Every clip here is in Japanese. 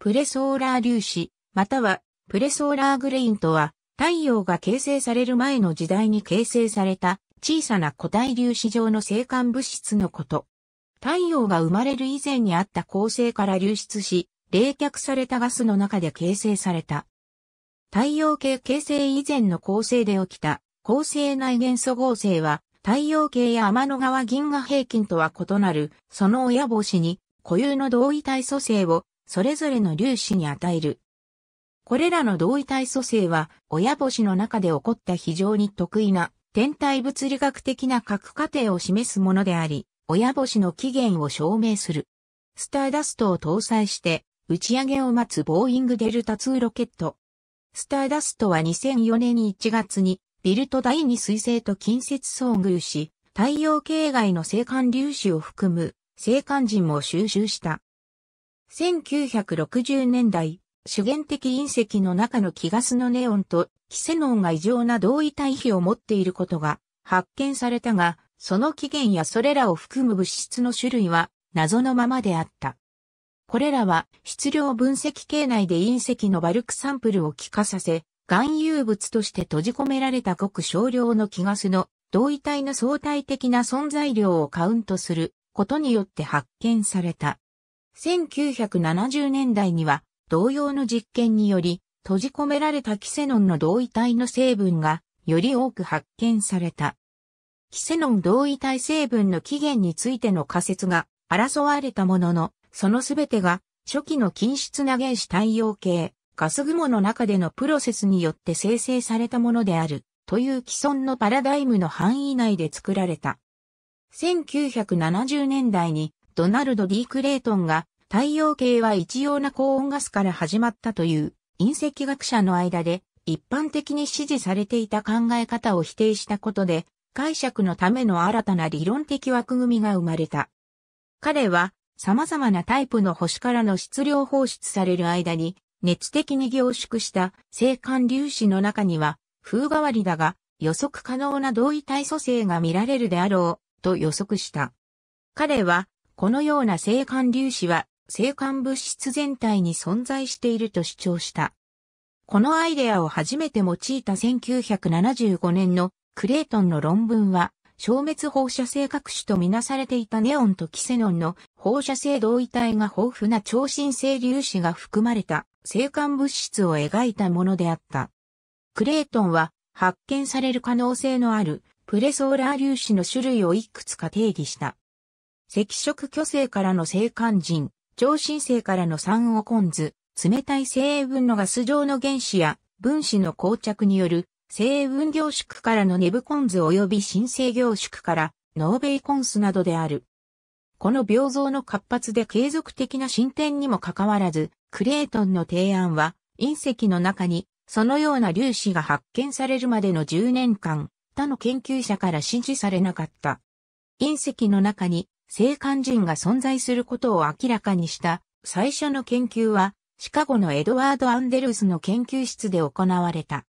プレソーラー粒子、またはプレソーラーグレインとは、太陽が形成される前の時代に形成された小さな固体粒子状の生還物質のこと。太陽が生まれる以前にあった構成から流出し、冷却されたガスの中で形成された。太陽系形成以前の構成で起きた構成内元素合成は太陽系や天の川銀河平均とは異なるその親星に固有の同位体組成をそれぞれの粒子に与える。これらの同位体組成は、親星の中で起こった非常に得意な天体物理学的な核過程を示すものであり、親星の起源を証明する。スターダストを搭載して、打ち上げを待つボーイングデルタ2ロケット。スターダストは2004年1月に、ビルト第2彗星と近接遭遇し、太陽系外の星間粒子を含む、星間人も収集した。1960年代、主原的隕石の中の気ガスのネオンとキセノンが異常な同位体比を持っていることが発見されたが、その起源やそれらを含む物質の種類は謎のままであった。これらは質量分析系内で隕石のバルクサンプルを気化させ、含有物として閉じ込められたごく少量の気ガスの同位体の相対的な存在量をカウントすることによって発見された。1970年代には同様の実験により閉じ込められたキセノンの同位体の成分がより多く発見された。キセノン同位体成分の起源についての仮説が争われたものの、そのすべてが初期の均質な原子太陽系、ガス雲の中でのプロセスによって生成されたものであるという既存のパラダイムの範囲内で作られた。1970年代にドナルド・デークレイトンが太陽系は一様な高温ガスから始まったという隕石学者の間で一般的に支持されていた考え方を否定したことで解釈のための新たな理論的枠組みが生まれた。彼は様々なタイプの星からの質量放出される間に熱的に凝縮した星間粒子の中には風変わりだが予測可能な同位体組成が見られるであろうと予測した。彼はこのような星間粒子は生還物質全体に存在していると主張した。このアイデアを初めて用いた1975年のクレイトンの論文は、消滅放射性各種とみなされていたネオンとキセノンの放射性同位体が豊富な超新星粒子が含まれた生還物質を描いたものであった。クレイトンは発見される可能性のあるプレソーラー粒子の種類をいくつか定義した。赤色巨星からの生還人、超新星からの酸をコンズ、冷たい成分のガス状の原子や分子の膠着による成分凝縮からのネブコンズ及び新生凝縮からノーベイコンスなどである。この病像の活発で継続的な進展にもかかわらず、クレートンの提案は隕石の中にそのような粒子が発見されるまでの10年間、他の研究者から支持されなかった。隕石の中に生還人が存在することを明らかにした最初の研究は、シカゴのエドワード・アンデルスの研究室で行われた。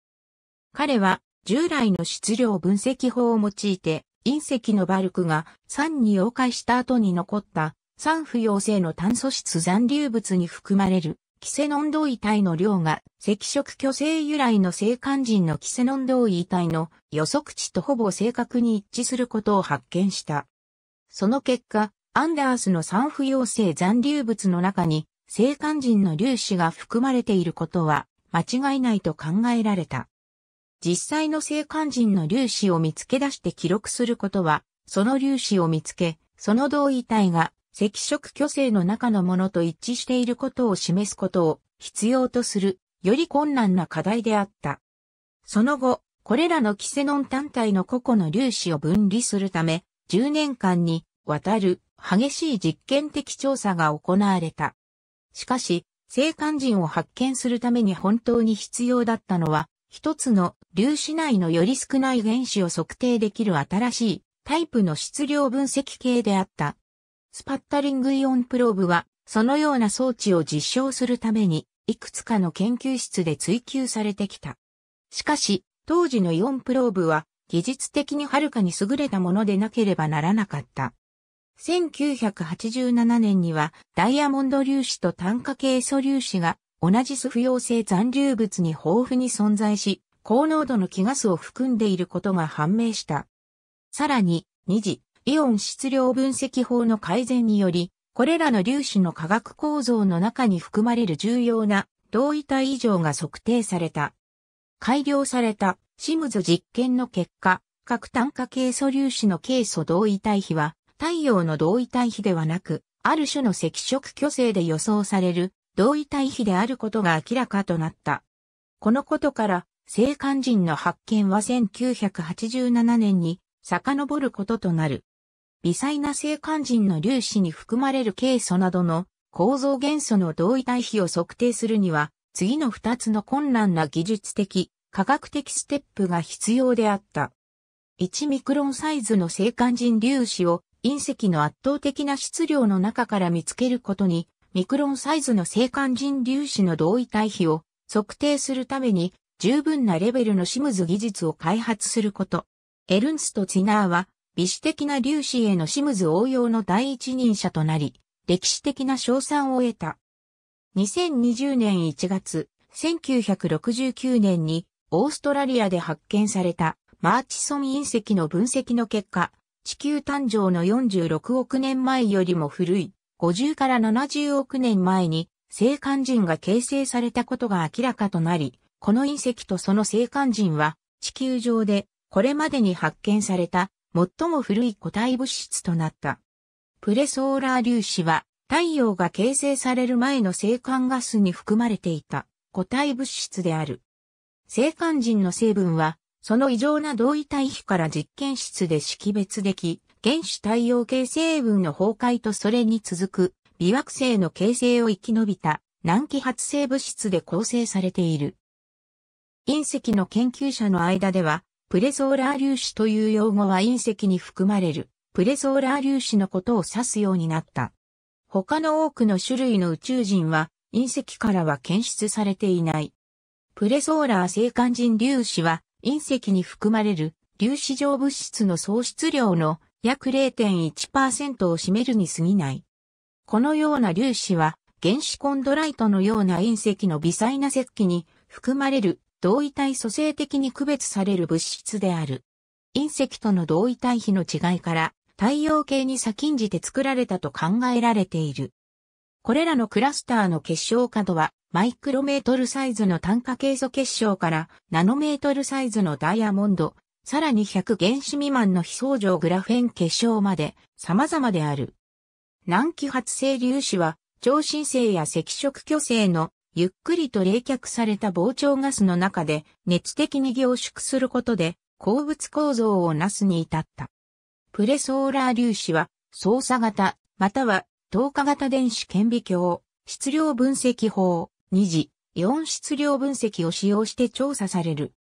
彼は、従来の質量分析法を用いて、隕石のバルクが酸に溶解した後に残った酸不溶性の炭素質残留物に含まれるキセノン同位体の量が赤色巨星由来の生還人のキセノン同位体の予測値とほぼ正確に一致することを発見した。その結果、アンダースの産不溶性残留物の中に、生肝人の粒子が含まれていることは、間違いないと考えられた。実際の生肝人の粒子を見つけ出して記録することは、その粒子を見つけ、その同位体が赤色巨星の中のものと一致していることを示すことを必要とする、より困難な課題であった。その後、これらのキセノン単体の個々の粒子を分離するため、10年間にわたる激しい実験的調査が行われた。しかし、生還人を発見するために本当に必要だったのは、一つの粒子内のより少ない原子を測定できる新しいタイプの質量分析系であった。スパッタリングイオンプローブは、そのような装置を実証するために、いくつかの研究室で追求されてきた。しかし、当時のイオンプローブは、技術的にはるかに優れたものでなければならなかった。1987年にはダイヤモンド粒子と炭化系素粒子が同じ素不溶性残留物に豊富に存在し、高濃度の気ガスを含んでいることが判明した。さらに、2次、イオン質量分析法の改善により、これらの粒子の化学構造の中に含まれる重要な同位体異常が測定された。改良されたシムズ実験の結果、核炭化系素粒子の系素同位体比は、太陽の同位体比ではなく、ある種の赤色巨星で予想される同位体比であることが明らかとなった。このことから、生還人の発見は1987年に遡ることとなる。微細な生還人の粒子に含まれる系素などの構造元素の同位体比を測定するには、次の2つの困難な技術的科学的ステップが必要であった。1ミクロンサイズの生還人粒子を隕石の圧倒的な質量の中から見つけることに、ミクロンサイズの生還人粒子の同位対比を測定するために十分なレベルのシムズ技術を開発すること。エルンスト・ツィナーは、微子的な粒子へのシムズ応用の第一人者となり、歴史的な賞賛を得た。2020年1月、1969年にオーストラリアで発見されたマーチソン隕石の分析の結果、地球誕生の46億年前よりも古い50から70億年前に生還人が形成されたことが明らかとなり、この隕石とその生還人は地球上でこれまでに発見された最も古い固体物質となった。プレソーラー粒子は太陽が形成される前の生肝ガスに含まれていた固体物質である。生肝腎の成分は、その異常な同位体比から実験室で識別でき、原子太陽系成分の崩壊とそれに続く微惑星の形成を生き延びた難期発生物質で構成されている。隕石の研究者の間では、プレソーラー粒子という用語は隕石に含まれるプレソーラー粒子のことを指すようになった。他の多くの種類の宇宙人は隕石からは検出されていない。プレソーラー性肝腎粒子は隕石に含まれる粒子状物質の喪失量の約0.1%を占めるに過ぎない。このような粒子は原子コンドライトのような隕石の微細な石器に含まれる同位体組成的に区別される物質である。隕石との同位体比の違いから太陽系に先んじて作られたと考えられている。これらのクラスターの結晶化とは、マイクロメートルサイズの単化ケ素結晶からナノメートルサイズのダイヤモンド、さらに100原子未満の非相乗グラフェン結晶まで様々である。難気発生粒子は、超新星や赤色巨星のゆっくりと冷却された膨張ガスの中で熱的に凝縮することで鉱物構造をなすに至った。プレソーラー粒子は操作型または透過型電子顕微鏡、質量分析法、2次、イオン質量分析を使用して調査される。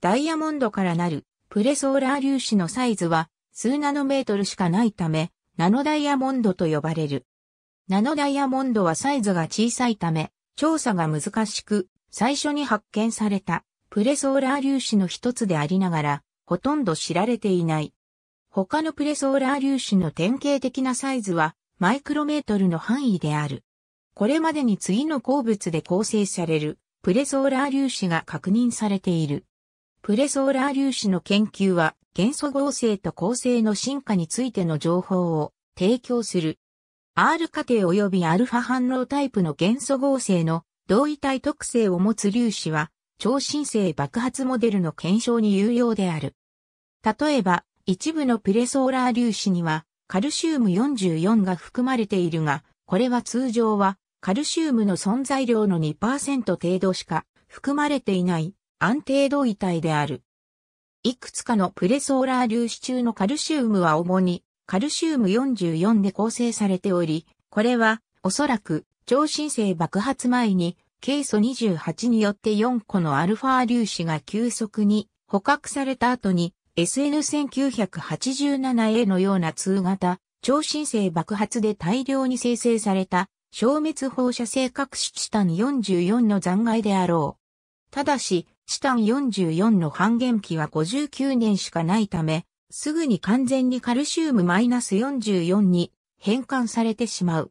ダイヤモンドからなるプレソーラー粒子のサイズは数ナノメートルしかないため、ナノダイヤモンドと呼ばれる。ナノダイヤモンドはサイズが小さいため、調査が難しく、最初に発見されたプレソーラー粒子の一つでありながら、ほとんど知られていない。他のプレソーラー粒子の典型的なサイズはマイクロメートルの範囲である。これまでに次の鉱物で構成されるプレソーラー粒子が確認されている。プレソーラー粒子の研究は元素合成と構成の進化についての情報を提供する。R 過程及びアルファ反応タイプの元素合成の同位体特性を持つ粒子は超新星爆発モデルの検証に有用である。例えば、一部のプレソーラー粒子にはカルシウム44が含まれているが、これは通常はカルシウムの存在量の2%程度しか含まれていない安定度遺体である。いくつかのプレソーラー粒子中のカルシウムは主にカルシウム44で構成されており、これはおそらく超新星爆発前にケイ素28によって4個のアルファ粒子が急速に捕獲された後に SN1987A のような通型、超新星爆発で大量に生成された、消滅放射性核子チタン44の残骸であろう。ただし、チタン44の半減期は59年しかないため、すぐに完全にカルシウムマイナス -44 に変換されてしまう。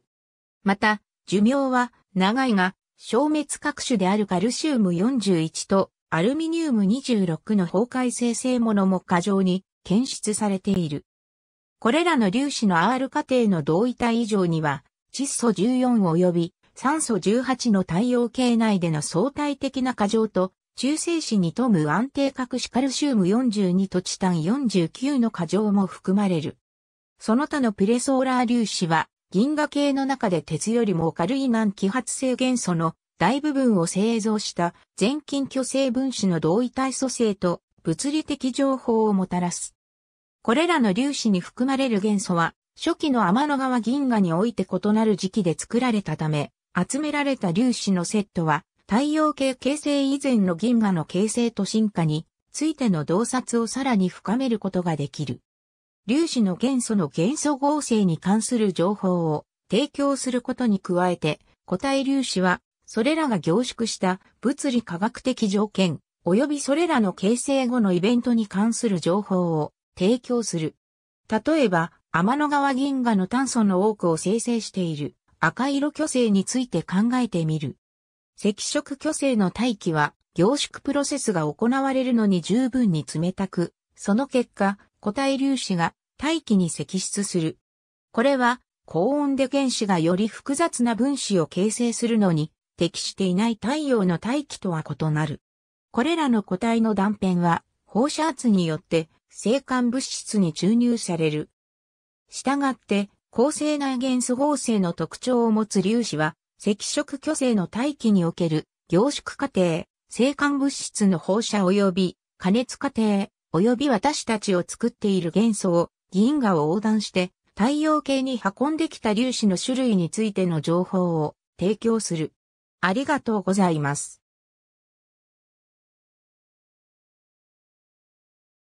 また、寿命は長いが、消滅各種であるカルシウム41とアルミニウム26の崩壊生成物も過剰に検出されている。これらの粒子の R 過程の同位体以上には、窒素14及び酸素18の太陽系内での相対的な過剰と、中性子に富む安定核シカルシウム42とチタン49の過剰も含まれる。その他のプレソーラー粒子は、銀河系の中で鉄よりも軽い難揮発性元素の大部分を製造した全近巨星分子の同位体組成と物理的情報をもたらす。これらの粒子に含まれる元素は、初期の天の川銀河において異なる時期で作られたため、集められた粒子のセットは、太陽系形成以前の銀河の形成と進化についての洞察をさらに深めることができる。粒子の元素の元素合成に関する情報を提供することに加えて、個体粒子はそれらが凝縮した物理科学的条件、及びそれらの形成後のイベントに関する情報を提供する。例えば、天の川銀河の炭素の多くを生成している赤色巨星について考えてみる。赤色巨星の大気は凝縮プロセスが行われるのに十分に冷たく、その結果、固体粒子が大気に析出する。これは高温で原子がより複雑な分子を形成するのに適していない太陽の大気とは異なる。これらの個体の断片は放射圧によって生還物質に注入される。したがって、高性内元素合成の特徴を持つ粒子は、赤色巨星の大気における凝縮過程、生還物質の放射及び加熱過程、及び私たちを作っている元素を銀河を横断して太陽系に運んできた粒子の種類についての情報を提供する。ありがとうございます。